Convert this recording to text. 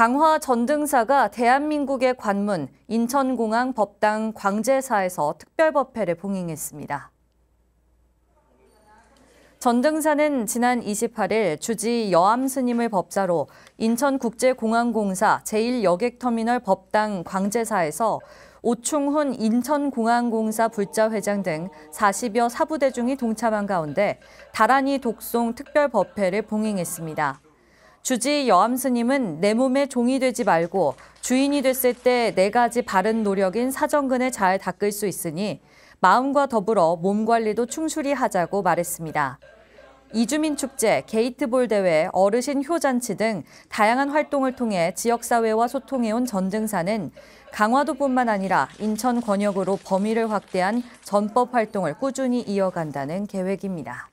강화 전등사가 대한민국의 관문 인천공항 법당 광제사에서 특별법회를 봉행했습니다. 전등사는 지난 28일 주지 여암 스님을 법사로 인천국제공항공사 제1여객터미널 법당 광제사에서 오충훈 인천공항공사 불자회장 등 40여 사부대중이 동참한 가운데 다란이 독송 특별법회를 봉행했습니다. 주지 여암 스님은 내몸에 종이 되지 말고 주인이 됐을 때 네 가지 바른 노력인 사정근을 잘 닦을 수 있으니 마음과 더불어 몸 관리도 충실히 하자고 말했습니다. 이주민 축제, 게이트볼 대회, 어르신 효잔치 등 다양한 활동을 통해 지역사회와 소통해온 전등사는 강화도뿐만 아니라 인천 권역으로 범위를 확대한 전법 활동을 꾸준히 이어간다는 계획입니다.